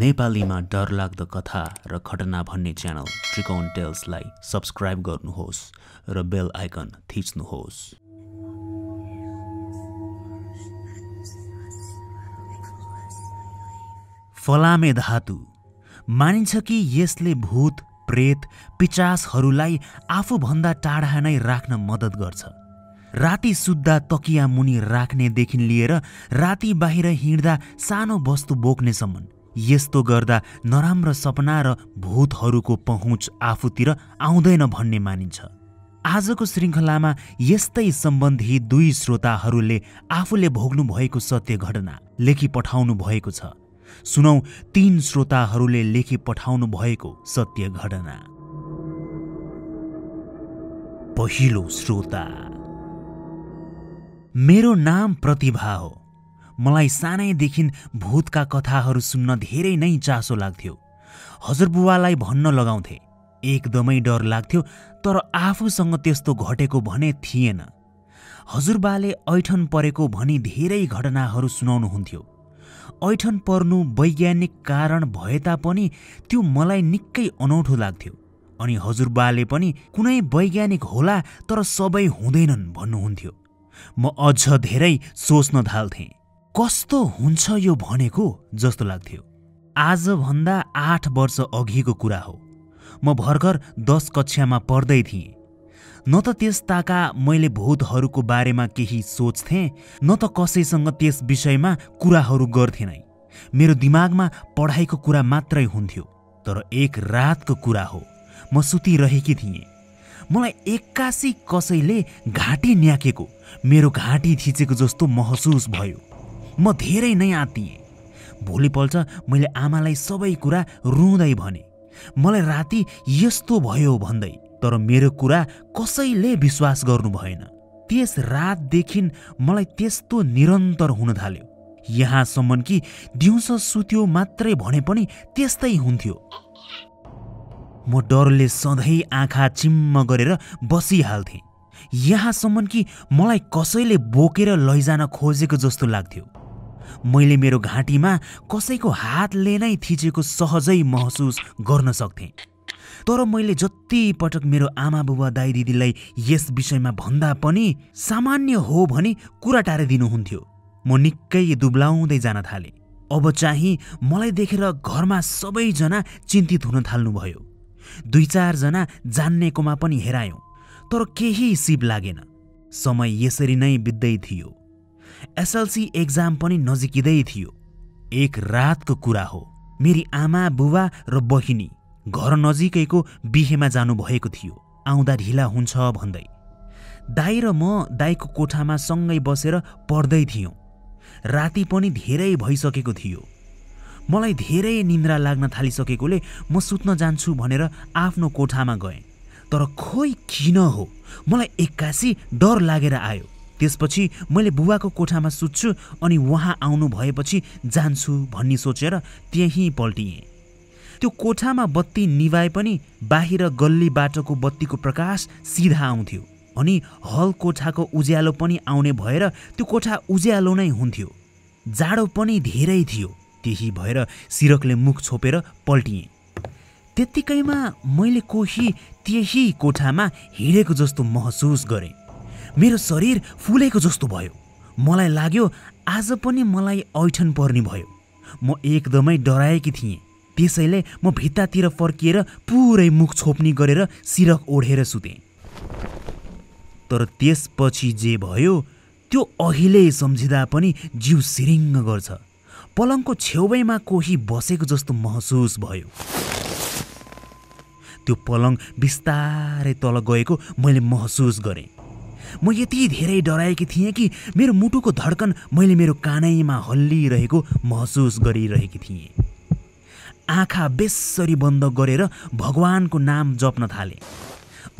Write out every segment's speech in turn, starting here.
नेपालीमा डरलाग्दो कथा र घटना भन्ने च्यानल ट्रिकन टेल्सलाई सब्सक्राइब गर्नुहोस् र बेल आइकन थिच्नुहोस् फलामे धातु मानिन्छ कि यसले भूत प्रेत पिचासहरूलाई आफूभन्दा टाढा नै राख्न मद्दत गर्छ राति सुत्दा तकिया मुनि राख्नेदेखि लिएर रा, राति बाहिर हिँड्दा सानो वस्तु बोक्नेसम्म यस्तो गर्दा नराम्रो सपना र भूतहरूको पहुँच आफूतिर आउँदैन भन्ने मानिन्छ आजको श्रृङ्खलामा यस्तै सम्बन्धी दुई श्रोताहरूले आफूले भोग्नु भएको सत्य घटना लेखी पठाउनु भएको छ सुनौ तीन श्रोताहरूले लेखी पठाउनु भएको सत्य घटना पहिलो श्रोता मेरो नाम प्रतिभा हो मलाई सानैदेखि भूतका कथाहरू सुन्न धेरै नै चासो लाग्थ्यो हजुरबुवालाई भन्न लगाउँथे एकदमै डर लाग्थ्यो तर आफूसँग त्यस्तो घटेको भने थिएन हजुरबाले ऐठन परेको भनी धेरै घटनाहरू सुनाउनुहुन्थ्यो ऐठन पर्नु वैज्ञानिक कारण भए तापनि त्यो मलाई निकै अनौठो लाग्थ्यो अनि हजुरबाले पनि कुनै वैज्ञानिक होला तर सबै हुँदैनन् भन्नुहुन्थ्यो म अझ धेरै सोच्न थाल्थेँ कस्तो हुन्छ यो भनेको जस्तो लाग्थ्यो आजभन्दा आठ वर्ष अघिको कुरा हो म भर्खर दस कक्षामा पढ्दै थिएँ न त त्यस ताका मैले भूतहरूको बारेमा केही सोच्थेँ न त कसैसँग त्यस विषयमा कुराहरू गर्थेँ नै मेरो दिमागमा पढाइको कुरा मात्रै हुन्थ्यो तर एक रातको कुरा हो म सुतिरहेकी थिएँ मलाई एक्कासी कसैले घाँटी न्याकेको मेरो घाँटी थिचेको जस्तो महसुस भयो म धेरै नै आँतिएँ भोलिपल्ट मैले आमालाई सबै कुरा रुँदै भने मलाई राति यस्तो भयो भन्दै तर मेरो कुरा कसैले विश्वास गर्नु भएन त्यस रातदेखि मलाई त्यस्तो निरन्तर हुन थाल्यो यहाँसम्म कि दिउँसो सुत्यो मात्रै भने पनि त्यस्तै हुन्थ्यो म डरले सधैँ आँखा चिम्म गरेर बसिहाल्थेँ यहाँसम्म कि मलाई कसैले बोकेर लैजान खोजेको जस्तो लाग्थ्यो मैले मेरो घाँटीमा कसैको हातले नै थिचेको सहजै महसुस गर्न सक्थेँ तर मैले जति पटक मेरो आमा बुबा दाई दिदीलाई यस विषयमा भन्दा पनि सामान्य हो भने कुरा टारिदिनुहुन्थ्यो म निकै दुब्लाउँदै जान थालेँ अब चाहिँ मलाई देखेर घरमा सबैजना चिन्तित हुन थाल्नुभयो दुई चारजना जान्नेकोमा पनि हेरायौँ तर केही सिप लागेन समय यसरी नै बित्दै थियो एसएलसी एक्जाम पनि नजिकिँदै थियो एक रातको कुरा हो मेरी आमा बुबा र बहिनी घर नजिकैको बिहेमा जानुभएको थियो आउँदा ढिला हुन्छ भन्दै दाई र म दाईको कोठामा सँगै बसेर पढ्दै थियौँ राति पनि धेरै भइसकेको थियो मलाई धेरै निन्द्रा लाग्न थालिसकेकोले म सुत्न जान्छु भनेर आफ्नो कोठामा गएँ तर खोइ किन हो मलाई एक्कासी डर लागेर आयो त्यसपछि मैले बुवाको कोठामा सुत्छु अनि उहाँ आउनु भएपछि जान्छु भन्ने सोचेर त्यहीँ पल्टिएँ त्यो कोठामा बत्ती निभाए पनि बाहिर गल्ली बाटोको बत्तीको प्रकाश सिधा आउँथ्यो अनि हल कोठाको उज्यालो पनि आउने भएर त्यो कोठा उज्यालो नै हुन्थ्यो जाडो पनि धेरै थियो त्यही भएर सिरकले मुख छोपेर पल्टिएँ त्यत्तिकैमा मैले कोही त्यही कोठामा हिँडेको जस्तो महसुस गरेँ मेरो शरीर फुलेको जस्तो भयो मलाई लाग्यो आज पनि मलाई ऐठन पर्ने भयो म एकदमै डराएकी थिएँ त्यसैले म भित्तातिर फर्किएर पुरै मुख छोप्ने गरेर सिरक ओढेर सुतेँ तर त्यसपछि जे भयो त्यो अहिले सम्झिँदा पनि जिउ सिरिङ्ग गर्छ पलङको छेउमा कोही बसेको जस्तो महसुस भयो त्यो पलङ बिस्तारै तल गएको मैले महसुस गरेँ म यति धेरै डराएकी थिएँ कि मेरो मुटुको धड्कन मैले मेरो कानैमा हल्लिरहेको महसुस गरिरहेकी थिएँ आँखा बेसरी बन्द गरेर भगवानको नाम जप्न थाले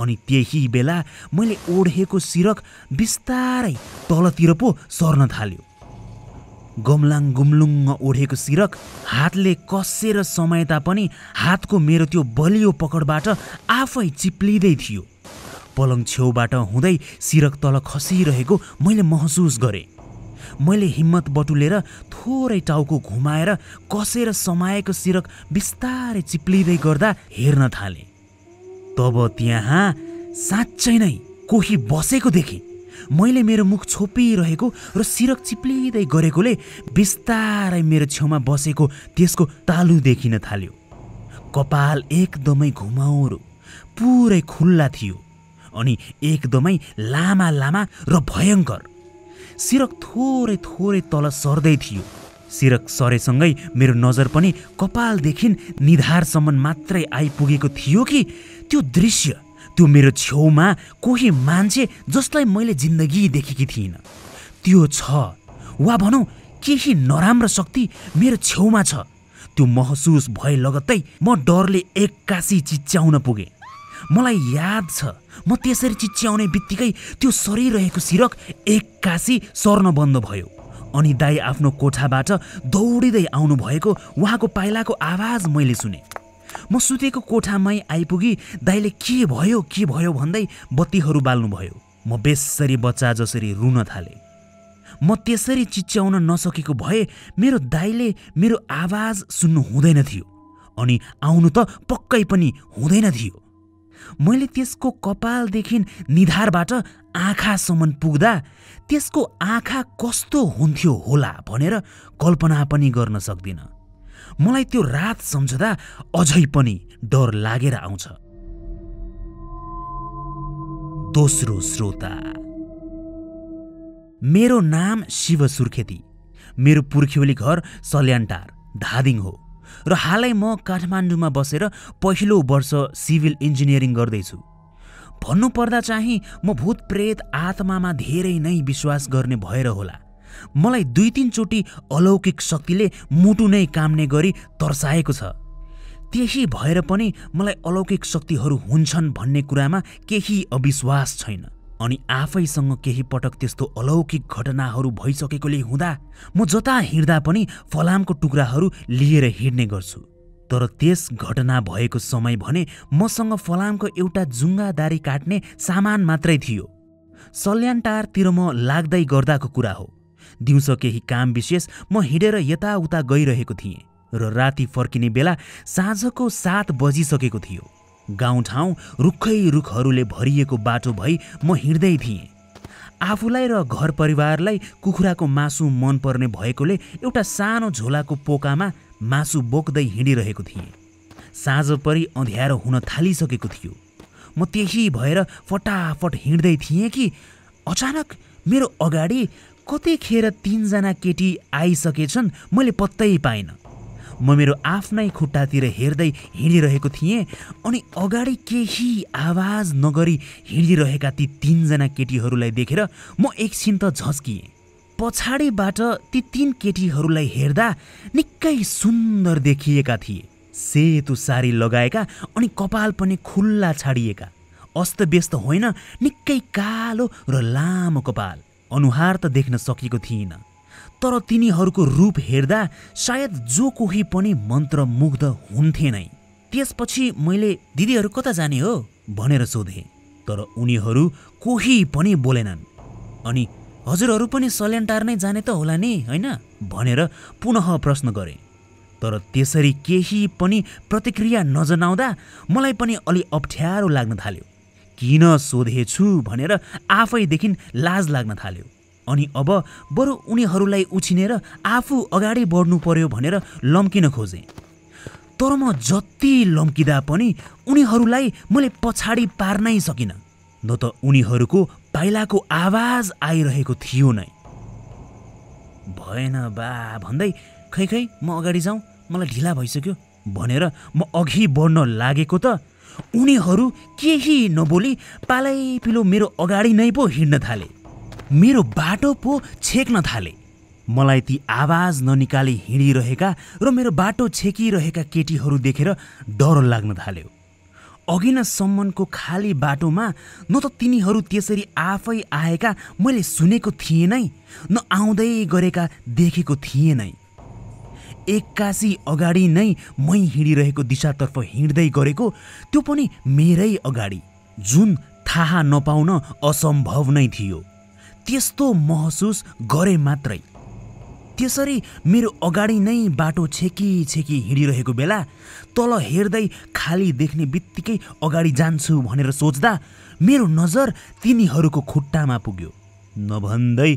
अनि त्यही बेला मैले ओढेको सिरक बिस्तारै तलतिर पो सर्न थाल्यो गमलाङ गुम्लुङ ओढेको सिरक हातले कसेर समाए तापनि हातको मेरो त्यो बलियो पकडबाट आफै चिप्लिँदै थियो पलङ छेउबाट हुँदै सिरक तल खसिरहेको मैले महसुस गरेँ मैले हिम्मत बटुलेर थोरै टाउको घुमाएर कसेर समाएको सिरक बिस्तारै चिप्लिँदै गर्दा हेर्न थालेँ तब त्यहाँ साँच्चै नै कोही बसेको देखेँ मैले मेरो मुख छोपिरहेको र सिरक चिप्लिँदै गरेकोले बिस्तारै मेरो छेउमा बसेको त्यसको तालु देखिन थाल्यो कपाल एकदमै घुमाउरो पुरै खुल्ला थियो अनि एकदमै लामा लामा र भयङ्कर सिरक थोरै थोरै तल सर्दै थियो सिरक सरेसँगै मेरो नजर पनि कपालदेखि निधारसम्म मात्रै आइपुगेको थियो कि त्यो दृश्य त्यो मेरो छेउमा कोही मान्छे जसलाई मैले जिन्दगी देखेकी थिइनँ त्यो छ वा भनौँ केही नराम्रो शक्ति मेरो छेउमा छ त्यो महसुस भए लगत्तै म डरले एक्कासी चिच्याउन पुगेँ मलाई याद छ म त्यसरी चिच्याउने बित्तिकै त्यो सरिरहेको सिरक एक्कासी सर्न बन्द भयो अनि दाई आफ्नो कोठाबाट दौडिँदै आउनुभएको उहाँको पाइलाको आवाज मैले सुने म सुतेको कोठामै आइपुगी दाईले के भयो के भयो भन्दै बत्तीहरू बाल्नुभयो म बेसरी बच्चा जसरी रुन थालेँ म त्यसरी चिच्याउन नसकेको भए मेरो दाईले मेरो आवाज सुन्नु हुँदैन थियो अनि आउनु त पक्कै पनि हुँदैन थियो मैले त्यसको कपालदेखि निधारबाट आँखासम्म पुग्दा त्यसको आँखा कस्तो हुन्थ्यो होला भनेर कल्पना पनि गर्न सक्दिनँ मलाई त्यो रात सम्झदा अझै पनि डर लागेर आउँछ दोस्रो श्रोता मेरो नाम शिव सुर्खेती मेरो पुर्ख्यौली घर सल्यानटार धादिङ हो र हालै म काठमाडौँमा बसेर पहिलो वर्ष सिभिल इन्जिनियरिङ गर्दैछु भन्नुपर्दा चाहिँ म भूत प्रेत आत्मामा धेरै नै विश्वास गर्ने भएर होला मलाई दुई तिनचोटि अलौकिक शक्तिले मुटु नै काम्ने गरी तर्साएको छ त्यही भएर पनि मलाई अलौकिक शक्तिहरू हुन्छन् भन्ने कुरामा केही अविश्वास छैन अनि आफैसँग केही पटक त्यस्तो अलौकिक घटनाहरू भइसकेकोले हुँदा म जता हिँड्दा पनि फलामको टुक्राहरू लिएर हिँड्ने गर्छु तर त्यस घटना भएको समय भने मसँग फलामको एउटा जुङ्गादारी काट्ने सामान मात्रै थियो सल्यानटारतिर म लाग्दै गर्दाको कुरा हो दिउँसो केही काम विशेष म हिँडेर यताउता गइरहेको थिएँ र राति फर्किने बेला साँझको सात बजिसकेको थियो गाउँठाउँ रुखै रुखहरूले भरिएको बाटो भई म हिँड्दै थिएँ आफूलाई र घर परिवारलाई कुखुराको मासु मनपर्ने भएकोले एउटा सानो झोलाको पोकामा मासु बोक्दै हिँडिरहेको थिएँ साँझपरि अँध्यारो हुन थालिसकेको थियो म त्यही भएर फटाफट हिँड्दै थिएँ कि अचानक मेरो अगाडि कतिखेर तिनजना केटी आइसकेछन् मैले पत्तै पाइनँ म मेरो आफ्नै खुट्टातिर हेर्दै हिँडिरहेको थिएँ अनि अगाडि केही आवाज नगरी हिँडिरहेका ती तिनजना केटीहरूलाई देखेर म एकछिन त झस्किएँ पछाडिबाट ती तिन केटीहरूलाई हेर्दा निकै सुन्दर देखिएका थिए सेतो सारी लगाएका अनि कपाल पनि खुल्ला छाडिएका अस्तव्यस्त होइन निकै कालो र लामो कपाल अनुहार त देख्न सकेको थिइनँ तर तिनीहरूको रूप हेर्दा सायद जो कोही पनि मन्त्रमुग्ध हुन्थे नै त्यसपछि मैले दिदीहरू कता जाने हो भनेर सोधेँ तर उनीहरू कोही पनि बोलेनन् अनि हजुरहरू पनि सल्यानटार नै जाने त होला नि होइन भनेर पुनः प्रश्न गरे तर त्यसरी केही पनि प्रतिक्रिया नजनाउँदा मलाई पनि अलि अप्ठ्यारो लाग्न थाल्यो किन सोधेछु भनेर आफैदेखि लाज लाग्न थाल्यो अनि अब बरु उनीहरूलाई उछिनेर आफू अगाडि बढ्नु पर्यो भनेर लम्किन खोजे तर म जति लम्किँदा पनि उनीहरूलाई मैले पछाडि पार्नै सकिनँ न त उनीहरूको पाइलाको आवाज आइरहेको थियो नै भएन बा भन्दै खै खै म अगाडि जाउँ मलाई ढिला भइसक्यो भनेर म अघि बढ्न लागेको त उनीहरू केही नबोली पालैपिलो मेरो अगाडि नै पो हिँड्न थालेँ मेरो बाटो पो छेक्न थाले मलाई ती आवाज ननिकाली हिँडिरहेका र मेरो बाटो छेकिरहेका केटीहरू देखेर डर लाग्न थाल्यो नसम्मको खाली बाटोमा न त तिनीहरू त्यसरी आफै आएका मैले सुनेको थिएँ नै न आउँदै गरेका देखेको थिएँ नै एक्कासी अगाडि नै मै हिँडिरहेको दिशातर्फ हिँड्दै गरेको त्यो पनि मेरै अगाडि जुन थाहा नपाउन असम्भव नै थियो त्यस्तो महसुस गरे मात्रै त्यसरी मेरो अगाडि नै बाटो छेकी छेकी हिँडिरहेको बेला तल हेर्दै खाली देख्ने बित्तिकै अगाडि जान्छु भनेर सोच्दा मेरो नजर तिनीहरूको खुट्टामा पुग्यो नभन्दै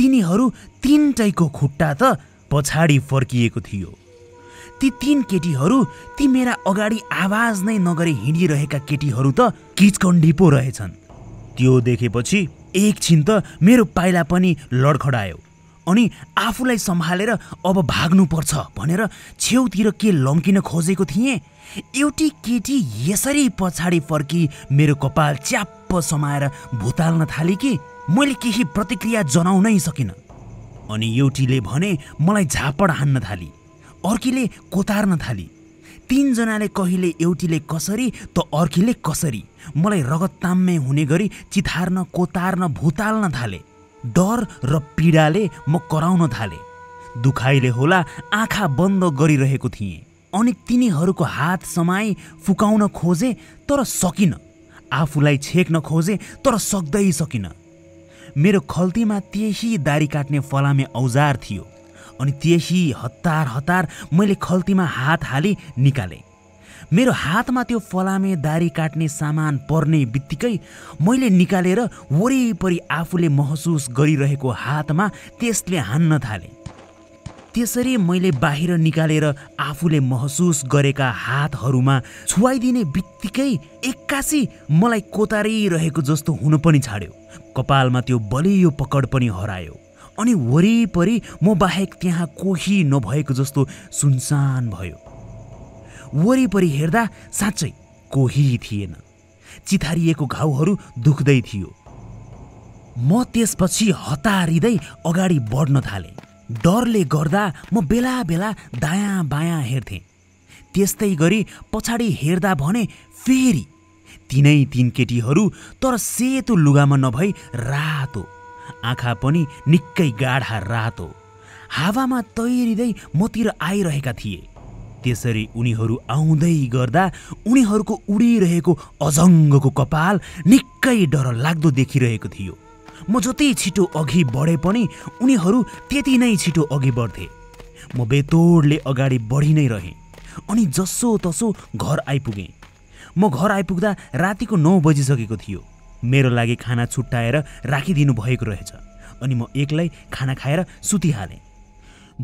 तिनीहरू तिनटैको खुट्टा त पछाडि फर्किएको थियो ती तिन केटीहरू ती मेरा अगाडि आवाज नै नगरी हिँडिरहेका केटीहरू त किचकन्डी पो रहेछन् त्यो देखेपछि एकछिन त मेरो पाइला पनि लडखडायो अनि आफूलाई सम्हालेर अब भाग्नुपर्छ भनेर छेउतिर के लम्किन खोजेको थिएँ एउटी केटी यसरी पछाडि फर्की मेरो कपाल च्याप्प समाएर भुताल्न थालेँ कि मैले केही प्रतिक्रिया जनाउनै सकिनँ अनि एउटीले भने मलाई झापड हान्न थाली अर्कीले कोतार्न थाली तिनजनाले कहिले एउटीले कसरी त अर्कीले कसरी मलाई रगत ताम्मे हुने गरी चिथार्न कोतार्न भुताल्न थाले डर र पीडाले म कराउन थाले दुखाइले होला आँखा बन्द गरिरहेको थिएँ अनि तिनीहरूको हात समाई फुकाउन खोजे तर सकिन आफूलाई छेक्न खोजे तर सक्दै सकिन मेरो खल्तीमा त्यही दारी काट्ने फलामे औजार थियो अनि त्यही हतार हतार मैले खल्तीमा हात हाली निकाले मेरो हातमा त्यो फलामे दारी काट्ने सामान पर्ने बित्तिकै मैले निकालेर वरिपरि आफूले महसुस गरिरहेको हातमा त्यसले हान्न थाले त्यसरी मैले बाहिर निकालेर आफूले महसुस गरेका हातहरूमा छुवाइदिने बित्तिकै एक्कासी मलाई कोतारिरहेको जस्तो हुन पनि छाड्यो कपालमा त्यो बलियो पकड पनि हरायो अनि वरिपरि म बाहेक त्यहाँ कोही नभएको जस्तो सुनसान भयो वरिपरि हेर्दा साँच्चै कोही थिएन चिथारिएको घाउहरू दुख्दै थियो म त्यसपछि हतारिँदै अगाडि बढ्न थालेँ डरले गर्दा म बेला बेला दायाँ बायाँ हेर्थेँ त्यस्तै गरी पछाडि हेर्दा भने फेरि तिनै तिन केटीहरू तर सेतो लुगामा नभई रातो आँखा पनि निकै गाढा रातो हावामा तैरिँदै मतिर आइरहेका थिए त्यसरी उनीहरू आउँदै गर्दा उनीहरूको उडिरहेको अजङ्गको कपाल निकै डरलाग्दो देखिरहेको थियो म जति छिटो अघि बढे पनि उनीहरू त्यति नै छिटो अघि बढ्थे म बेतोडले अगाडि बढी नै रहेँ अनि जसो तसो घर आइपुगेँ म घर आइपुग्दा रातिको नौ बजिसकेको थियो मेरो लागि खाना छुट्टाएर राखिदिनु भएको रहेछ अनि म एक्लै खाना खाएर सुतिहालेँ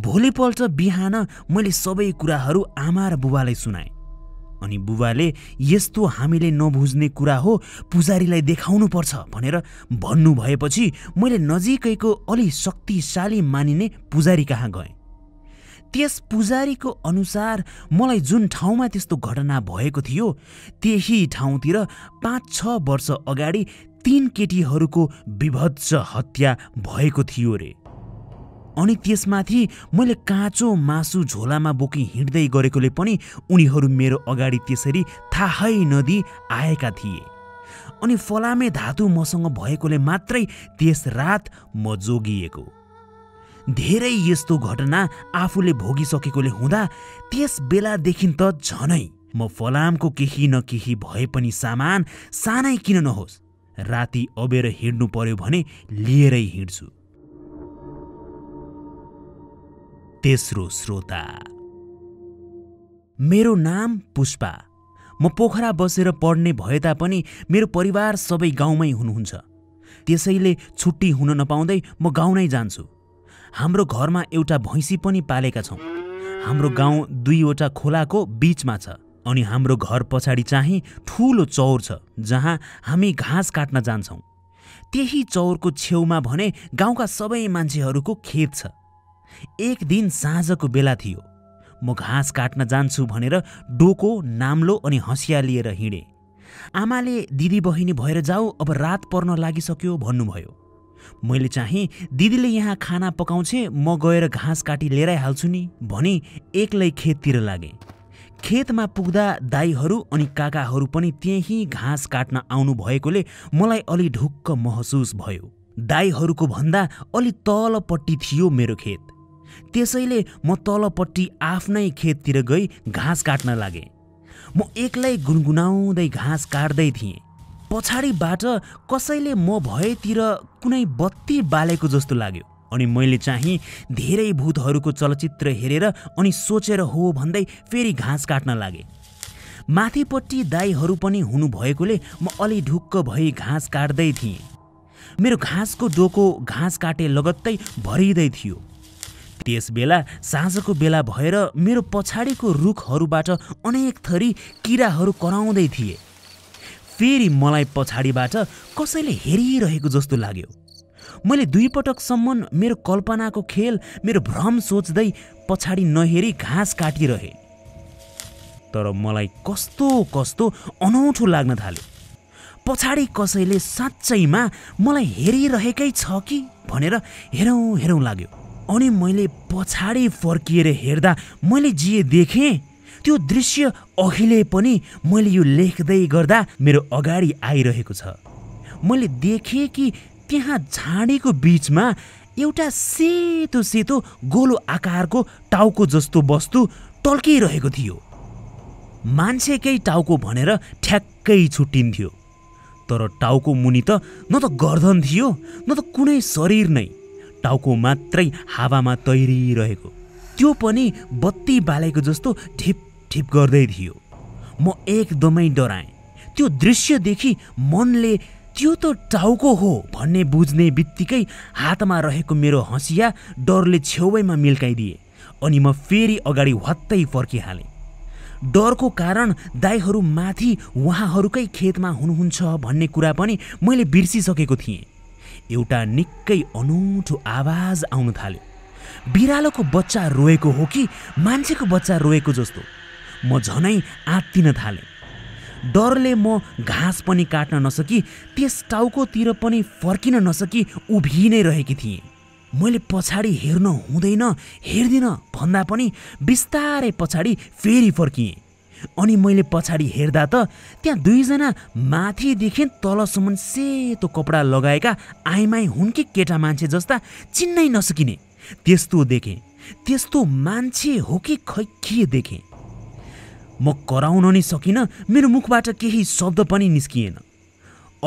भोलिपल्ट बिहान मैले सबै कुराहरू आमा र बुबालाई सुनाएँ अनि बुबाले यस्तो हामीले नबुझ्ने कुरा हो पुजारीलाई देखाउनु पर्छ भनेर भन्नुभएपछि मैले नजिकैको अलि शक्तिशाली मानिने पुजारी कहाँ गएँ त्यस पुजारीको अनुसार मलाई जुन ठाउँमा त्यस्तो घटना भएको थियो त्यही ठाउँतिर पाँच छ वर्ष अगाडि तीन केटीहरूको विभत्स हत्या भएको थियो रे अनि त्यसमाथि मैले काँचो मासु झोलामा बोकी हिँड्दै गरेकोले पनि उनीहरू मेरो अगाडि त्यसरी थाहै नदी आएका थिए अनि फलामे धातु मसँग भएकोले मात्रै त्यस रात म जोगिएको धेरै यस्तो घटना आफूले भोगिसकेकोले हुँदा त्यस बेलादेखि त झनै म फलामको केही न केही भए पनि सामान सानै किन नहोस् राति अबेर हिँड्नु पर्यो भने लिएरै हिँड्छु तेस्रो श्रोता मेरो नाम पुष्पा म पोखरा बसेर पढ्ने भए तापनि मेरो परिवार सबै गाउँमै हुनुहुन्छ त्यसैले छुट्टी हुन नपाउँदै म गाउँ नै जान्छु हाम्रो घरमा एउटा भैँसी पनि पालेका छौँ हाम्रो गाउँ दुईवटा खोलाको बिचमा छ अनि हाम्रो घर पछाडि चाहिँ ठुलो चौर छ जहाँ हामी घाँस काट्न जान्छौँ त्यही चौरको छेउमा भने गाउँका सबै मान्छेहरूको खेत छ एक दिन साँझको बेला थियो म घाँस काट्न जान्छु भनेर डोको नाम्लो अनि हँसिया लिएर हिँडेँ आमाले दिदी बहिनी भएर जाऊ अब रात पर्न लागिसक्यो भन्नुभयो मैले चाहिँ दिदीले यहाँ खाना पकाउँछे म गएर घाँस काटी लिएरै हाल्छु नि भनी एक्लै खेततिर लागे खेतमा पुग्दा दाईहरू अनि काकाहरू पनि त्यहीँ घाँस काट्न आउनु भएकोले मलाई अलि ढुक्क महसुस भयो दाईहरूको भन्दा अलि तलपट्टि थियो मेरो खेत त्यसैले म तलपट्टि आफ्नै खेततिर गई घाँस काट्न लागेँ म एक्लै गुनगुनाउँदै घाँस काट्दै थिएँ पछाडिबाट कसैले म भएतिर कुनै बत्ती बालेको जस्तो लाग्यो अनि मैले चाहिँ धेरै भूतहरूको चलचित्र हेरेर अनि सोचेर हो भन्दै फेरि घाँस काट्न लागे माथिपट्टि दाईहरू पनि हुनुभएकोले म अलि ढुक्क भई घाँस काट्दै थिएँ मेरो घाँसको डोको घाँस काटे लगत्तै भरिँदै थियो त्यस बेला साँझको बेला भएर मेरो पछाडिको रुखहरूबाट अनेक थरी किराहरू कराउँदै थिएँ फेरि मलाई पछाडिबाट कसैले हेरिरहेको जस्तो लाग्यो मैले दुईपटकसम्म मेरो कल्पनाको खेल मेरो भ्रम सोच्दै पछाडि नहेरी घाँस काटिरहे तर मलाई कस्तो कस्तो अनौठो लाग्न थाल्यो पछाडि कसैले साँच्चैमा मलाई हेरिरहेकै छ कि भनेर हेरौँ हेरौँ लाग्यो अनि मैले पछाडि फर्किएर हेर्दा मैले जे देखेँ त्यो दृश्य अहिले पनि मैले यो लेख्दै गर्दा मेरो अगाडि आइरहेको छ मैले देखेँ कि त्यहाँ झाडीको बिचमा एउटा सेतो सेतो गोलो आकारको टाउको जस्तो वस्तु टल्किरहेको थियो मान्छेकै टाउको भनेर ठ्याक्कै छुट्टिन्थ्यो तर टाउको मुनि त न त गर्दन थियो न त कुनै शरीर नै टाउको मात्रै हावामा तैरिरहेको त्यो पनि बत्ती बालेको जस्तो ढिप ठिप गर्दै थियो म एकदमै डराएँ त्यो दृश्यदेखि मनले त्यो त टाउको हो भन्ने बुझ्ने बित्तिकै हातमा रहेको मेरो हँसिया डरले छेउैमा मिल्काइदिए अनि म फेरि अगाडि हत्तै फर्किहालेँ डरको कारण दाईहरू माथि उहाँहरूकै खेतमा हुनुहुन्छ भन्ने कुरा पनि मैले बिर्सिसकेको थिएँ एउटा निकै अनौठो आवाज आउन थाल्यो बिरालोको बच्चा रोएको हो कि मान्छेको बच्चा रोएको जस्तो म झनै आत्तिन थालेँ डरले म घाँस पनि काट्न नसकी त्यस टाउकोतिर पनि फर्किन नसकी उभिइ नै रहेकी थिएँ मैले पछाडि हेर्न हुँदैन हेर्दिनँ भन्दा पनि बिस्तारै पछाडि फेरि फर्किएँ अनि मैले पछाडि हेर्दा त त्यहाँ दुईजना माथिदेखि तलसम्म सेतो कपडा लगाएका आइमाई हुन् कि केटा मान्छे जस्ता चिन्नै नसकिने त्यस्तो देखेँ त्यस्तो मान्छे हो कि खै के देखेँ म कराउन नै सकिनँ मेरो मुखबाट केही शब्द पनि निस्किएन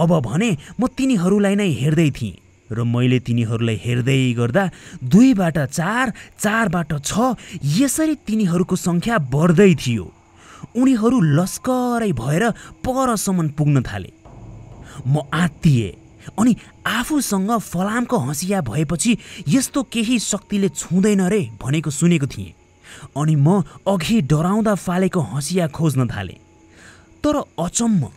अब भने म तिनीहरूलाई नै हेर्दै थिएँ र मैले तिनीहरूलाई हेर्दै गर्दा दुईबाट चार चारबाट छ यसरी तिनीहरूको सङ्ख्या बढ्दै थियो उनीहरू लस्करै भएर परसम्म पुग्न थाले म आत्तिएँ अनि आफूसँग फलामको हँसिया भएपछि यस्तो केही शक्तिले छुँदैन रे भनेको सुनेको थिएँ अनि म अघि डराउँदा फालेको हँसिया खोज्न थालेँ तर अचम्म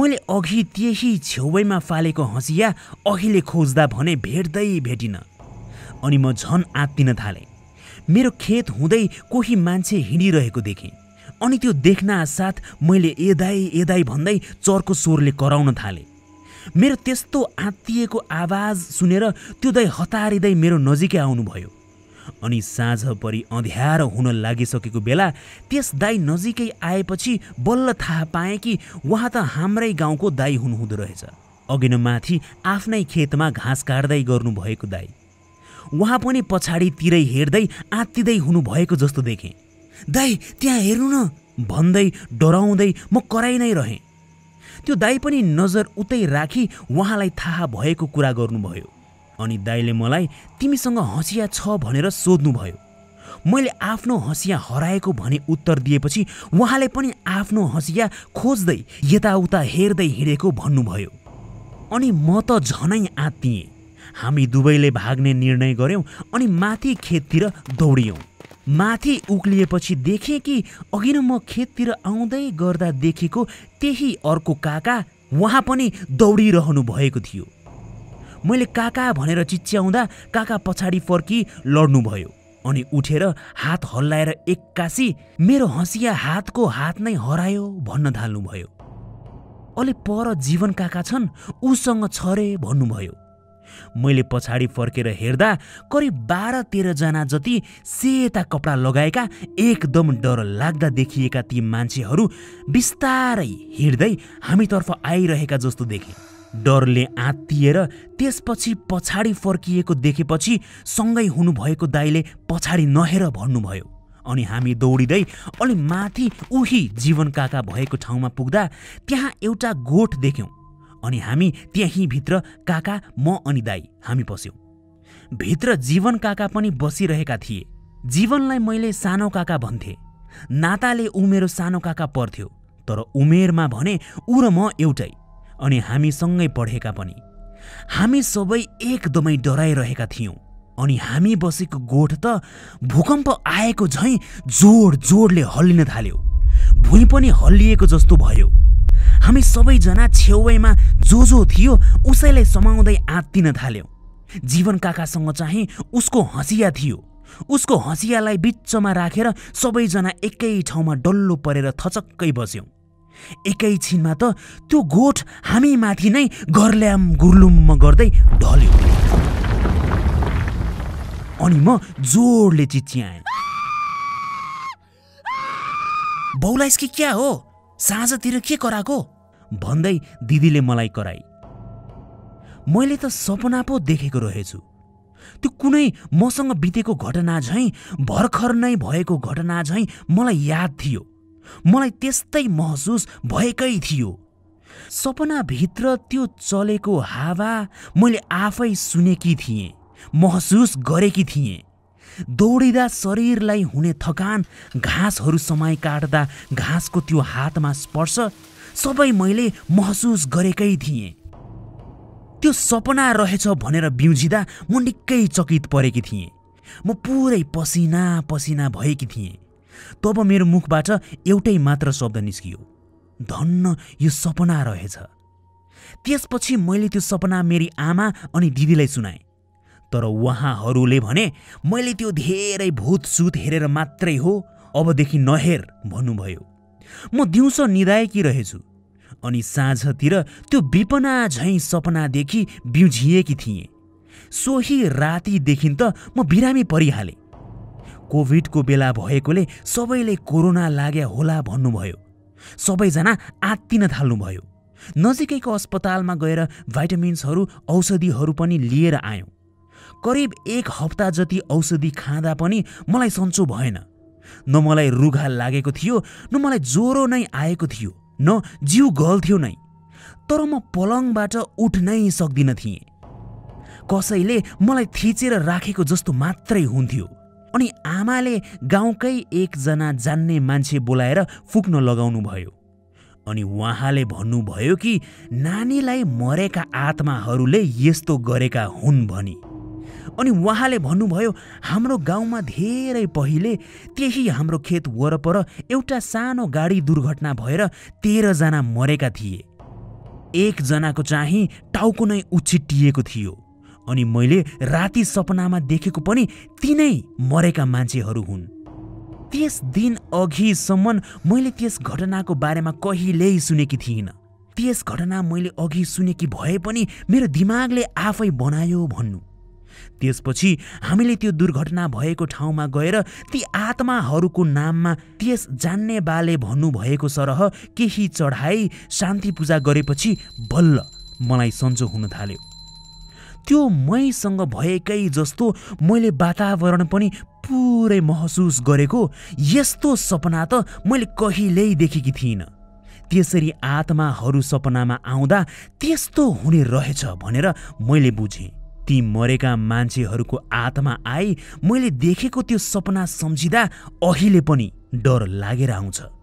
मैले अघि त्यही छेउमा फालेको हँसिया अघिले खोज्दा भने भेट्दै भेटिनँ अनि म झन आत्तिन थालेँ मेरो खेत हुँदै कोही मान्छे हिँडिरहेको देखेँ अनि त्यो देख्न साथ मैले एदाई एदाई भन्दै चर्को स्वरले कराउन थालेँ मेरो त्यस्तो आत्तिएको आवाज सुनेर त्यो दाई हतारिँदै मेरो नजिकै आउनुभयो अनि साँझ परि अँध्यारो हुन लागिसकेको बेला त्यस दाई नजिकै आएपछि बल्ल थाहा पाएँ कि उहाँ त हाम्रै गाउँको दाई हुनुहुँदो रहेछ अघिनमाथि माथि आफ्नै खेतमा घाँस काट्दै गर्नुभएको दाई उहाँ पनि पछाडितिरै हेर्दै आत्तिँदै हुनुभएको जस्तो देखेँ दाई त्यहाँ हेर्नु न भन्दै डराउँदै म कराइ नै रहेँ त्यो दाई पनि नजर उतै राखी उहाँलाई थाहा भएको कुरा गर्नुभयो अनि दाईले मलाई तिमीसँग हँसिया छ भनेर सोध्नुभयो मैले आफ्नो हँसिया हराएको भने उत्तर दिएपछि उहाँले पनि आफ्नो हँसिया खोज्दै यताउता हेर्दै हिँडेको भन्नुभयो अनि म त झनै आत्तिएँ हामी दुवैले भाग्ने निर्णय गऱ्यौँ अनि माथि खेततिर दौडियौँ माथि उक्लिएपछि देखेँ कि अघि नै म खेततिर आउँदै गर्दा देखेको त्यही अर्को काका उहाँ पनि दौडिरहनु भएको थियो मैले काका भनेर चिच्याउँदा काका पछाडि फर्की लड्नुभयो अनि उठेर हात हल्लाएर एक्कासी मेरो हँसिया हातको हात नै हरायो भन्न थाल्नुभयो अलि पर जीवन काका छन् उसँग छरे भन्नुभयो मैले पछाडि फर्केर हेर्दा करिब बाह्र तेह्रजना जति सेता कपडा लगाएका एकदम डर लाग्दा देखिएका ती मान्छेहरू बिस्तारै हिँड्दै हामीतर्फ आइरहेका जस्तो देखेँ डरले आत्तिएर त्यसपछि पछाडि फर्किएको देखेपछि सँगै हुनुभएको दाईले पछाडि नहेर भन्नुभयो अनि हामी दौडिँदै अलि माथि उही जीवन काका भएको ठाउँमा पुग्दा त्यहाँ एउटा गोठ देख्यौँ अनि हामी त्यहीँभित्र काका म अनि दाई हामी पस्यौँ भित्र जीवन काका पनि बसिरहेका थिए जीवनलाई मैले सानो काका भन्थे नाताले ऊ मेरो सानो काका पर्थ्यो तर उमेरमा भने ऊ र म एउटै अनि हामीसँगै पढेका पनि हामी सबै एकदमै डराइरहेका थियौँ अनि हामी बसेको गोठ त भूकम्प आएको झैँ जोड जोडले हल्लिन थाल्यो भुइँ पनि हल्लिएको जस्तो भयो हामी सबैजना छेउमा जो जो थियो उसैलाई समाउँदै आत्तिन थाल्यौँ जीवन काकासँग चाहिँ उसको हँसिया थियो उसको हँसियालाई बिचमा राखेर सबैजना एकै ठाउँमा डल्लो परेर थचक्कै बस्यौँ एकैछिनमा त त्यो गोठ हामी माथि नै गर्ल्याम गुर्लुम्म गर्दै ढल्यो अनि म जोडले चिच्याएँ बौलाइस कि क्या हो साँझतिर के कराएको भन्दै दिदीले मलाई कराई मैले त सपना पो देखेको रहेछु त्यो कुनै मसँग बितेको घटना झैँ भर्खर नै भएको घटना झैँ मलाई याद थियो मलाई त्यस्तै महसुस भएकै थियो सपनाभित्र त्यो चलेको हावा मैले आफै सुनेकी थिएँ महसुस गरेकी थिएँ दौडिँदा शरीरलाई हुने थकान घाँसहरू समय काट्दा घाँसको त्यो हातमा स्पर्श सबै मैले महसुस गरेकै थिएँ त्यो सपना रहेछ भनेर बिउजिँदा म निकै चकित परेकी थिएँ म पुरै पसिना पसिना भएकी थिएँ तब मेरो मुखबाट एउटै मात्र शब्द निस्कियो धन्न यो सपना रहेछ त्यसपछि मैले त्यो सपना मेरी आमा अनि दिदीलाई सुनाएँ तर उहाँहरूले भने मैले त्यो धेरै भूतसुत हेरेर मात्रै हो अबदेखि नहेर भन्नुभयो म दिउँसो निदाएकी रहेछु अनि साँझतिर त्यो विपना झैँ सपनादेखि बिउझिएकी थिएँ सोही रातिदेखि त म बिरामी परिहालेँ कोभिडको बेला भएकोले सबैले कोरोना लाग्या होला भन्नुभयो सबैजना आत्तिन थाल्नुभयो नजिकैको अस्पतालमा गएर भाइटामिन्सहरू औषधिहरू पनि लिएर आयौँ करिब एक हप्ता जति औषधि खाँदा पनि मलाई सन्चो भएन न मलाई रुघा लागेको थियो न मलाई ज्वरो नै आएको थियो न जिउ गल्थ्यो नै तर म पलङबाट उठ्नै सक्दिनँ थिएँ कसैले मलाई थिचेर राखेको जस्तो मात्रै हुन्थ्यो अनि आमाले गाउँकै एकजना जान्ने मान्छे बोलाएर फुक्न लगाउनुभयो अनि उहाँले भन्नुभयो कि नानीलाई मरेका आत्माहरूले यस्तो गरेका हुन् भनी अनि उहाँले भन्नुभयो हाम्रो गाउँमा धेरै पहिले त्यही हाम्रो खेत वरपर एउटा सानो गाडी दुर्घटना भएर तेह्रजना मरेका थिए एकजनाको चाहिँ टाउको नै उछिटिएको थियो अनि मैले राति सपनामा देखेको पनि तिनै मरेका मान्छेहरू हुन् त्यस दिन अघिसम्म मैले त्यस घटनाको बारेमा कहिल्यै सुनेकी थिइनँ त्यस घटना मैले अघि सुनेकी भए पनि मेरो दिमागले आफै बनायो भन्नु त्यसपछि हामीले त्यो दुर्घटना भएको ठाउँमा गएर ती आत्माहरूको नाममा त्यस जान्ने बाले भन्नुभएको सरह केही चढाई शान्ति पूजा गरेपछि बल्ल मलाई सन्चो हुन थाल्यो त्यो मैसँग भएकै जस्तो मैले वातावरण पनि पुरै महसुस गरेको यस्तो सपना त मैले कहिल्यै देखेकी थिइनँ त्यसरी आत्माहरू सपनामा आउँदा त्यस्तो हुने रहेछ भनेर मैले बुझेँ ती मरेका मान्छेहरूको आत्मा आई मैले देखेको त्यो सपना सम्झिँदा अहिले पनि डर लागेर आउँछ